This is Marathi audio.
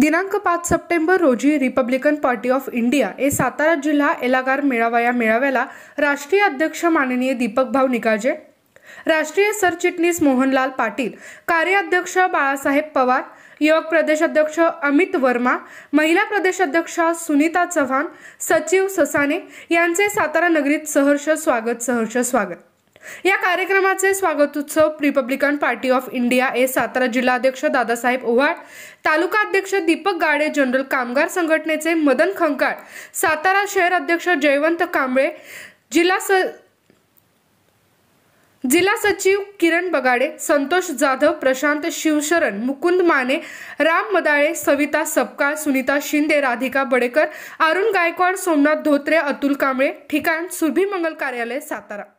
दिनांक पाच सप्टेंबर रोजी republican party of India A Satara जिल्हा एलागार मेळावा या मेळाव्याला राष्ट्रीय अध्यक्ष माननीय दीपक भाऊ निकाजे राष्ट्रीय सरचिटणीस मोहनलाल पाटील कार्याध्यक्ष बाळासाहेब पवार युवक प्रदेशाध्यक्ष अमित वर्मा महिला प्रदेशाध्यक्ष सुनीता चव्हाण सचिव ससाने यांचे सातारा नगरीत सहर्ष स्वागत सहर्ष स्वागत या कार्यक्रमाचे स्वागत उत्सव republican party of India A Satara जिल्हाध्यक्ष दादासाहेब ओव्हाळ तालुका अध्यक्ष दीपक गाडे जनरल कामगार संघटनेचे मदन खंकाळ सातारा शहर अध्यक्ष जयवंत कांबळे जिल्हा स जिल्हा सचिव किरण बगाडे संतोष जाधव प्रशांत शिवशरण मुकुंद माने राम मदाळे सविता सपकाळ सुनीता शिंदे राधिका बडेकर अरुण गायकवाड सोमनाथ धोत्रे अतुल कांबळे ठिकाण सुरभी मंगल कार्यालय सातारा